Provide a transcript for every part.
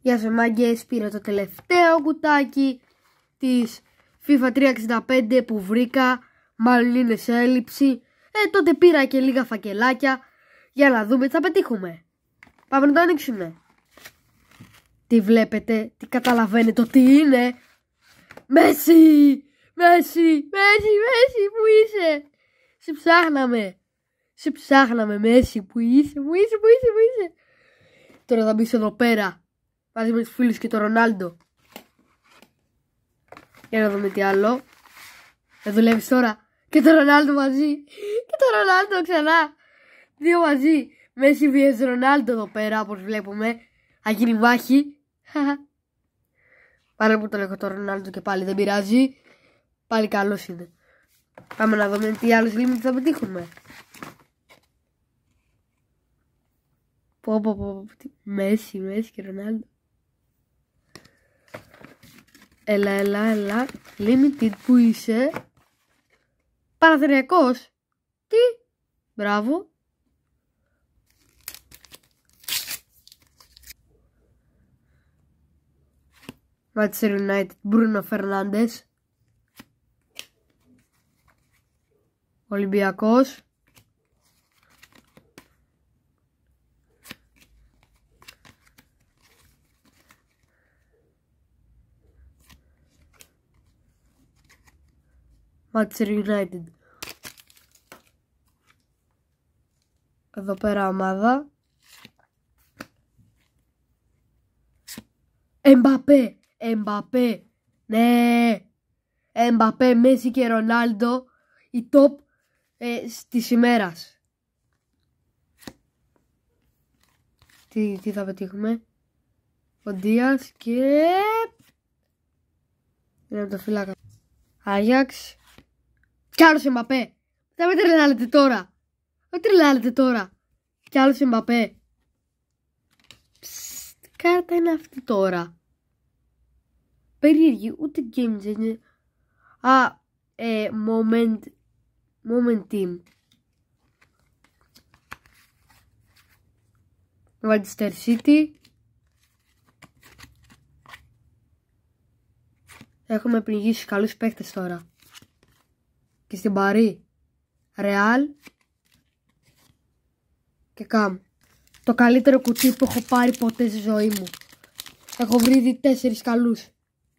Γεια σας μάγκες, πήρα το τελευταίο κουτάκι της FIFA 365 που βρήκα, μάλλον είναι σε έλλειψη. Ε, τότε πήρα και λίγα φακελάκια για να δούμε τι θα πετύχουμε. Πάμε να το ανοίξουμε. Τι βλέπετε, τι καταλαβαίνετε τι είναι. Μέση, Μέση, Μέση, Μέση, που είσαι. Σε ψάχναμε. Σε ψάχναμε, Μέση, που είσαι, που είσαι, που είσαι, που είσαι. Τώρα θα μπεις εδώ πέρα μαζί με τους φίλους και τον Ρονάλντο. Για να δούμε τι άλλο. Θα δουλεύεις τώρα. Και τον Ρονάλντο μαζί. Και τον Ρονάλντο ξανά. Δύο μαζί. Μέση vs Ρονάλντο εδώ πέρα όπως βλέπουμε. Θα γίνει μάχη. Πάρα που τον έχω τον Ρονάλντο και πάλι δεν πειράζει. Πάλι καλός είναι. Πάμε να δούμε τι άλλο limit θα πετύχουμε. Πω μέση, μέση και Ρονάλντο. Έλα, έλα, έλα. Limited που είσαι. Παραθυριακός. Τι. Μπράβο. Manchester United, Bruno Fernandes. Ολυμπιακός. Manchester United. Εδώ πέρα ομάδα. Εμπαπέ, Εμπαπέ, ναι. Εμπαπέ, Μέση και Ρονάλντο, η top ε, της ημέρας. Τι, τι θα πετύχουμε. Ο Ντίας και... Είναι το φυλάκα. Άγιαξ. Κι άλλο Εμπαπέ. Θα με τρελάλετε τώρα. Με τρελάλετε τώρα. Κι άλλο Εμπαπέ. Ψστ, κάρτα είναι αυτή τώρα. Περίεργη, ούτε game changer. Α, ε, moment, moment team. Manchester City. Έχουμε πνιγήσει καλούς παίχτες τώρα και στην Παρή, Ρεάλ και Καμ. Το καλύτερο κουτί που έχω πάρει ποτέ στη ζωή μου. Έχω βρει ήδη τέσσερις καλούς.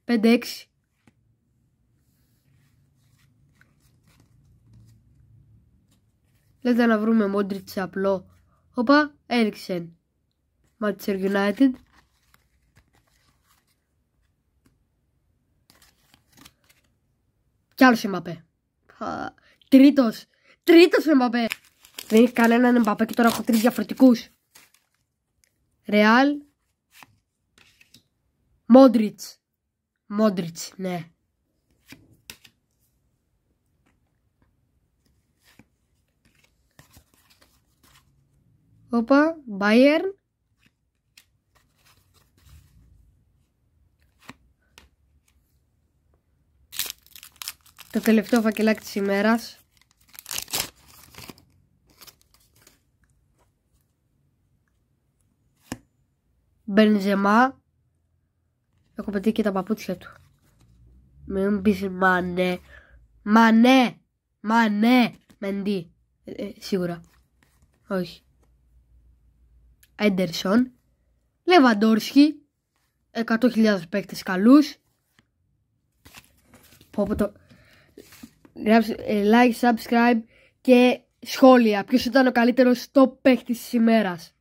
5-6. Λέτε να βρούμε Μόντριτς απλό. Οπα, Έριξεν. Μάτσερ United. Κι άλλο σε Τρίτο. Τρίτο Εμπαπέ. Δεν έχει κανέναν Εμπαπέ και τώρα έχω τρεις διαφορετικούς. Ρεάλ. Μόντριτ. Μόντριτ, ναι. Όπα, Bayern. Το τελευταίο φακελάκι της ημέρας. Μπενζεμά. Έχω πετύχει και τα παπούτσια του. Μην πεις μανέ. Μανέ. Μανέ. Μεντί. Ε, ε, σίγουρα. Όχι. Έντερσον. Λεβαντόρσκι. 100.000 παίκτες καλούς. Πω, πω το... Ε, like, subscribe και σχόλια. Ποιος ήταν ο καλύτερος top παίχτης της ημέρας.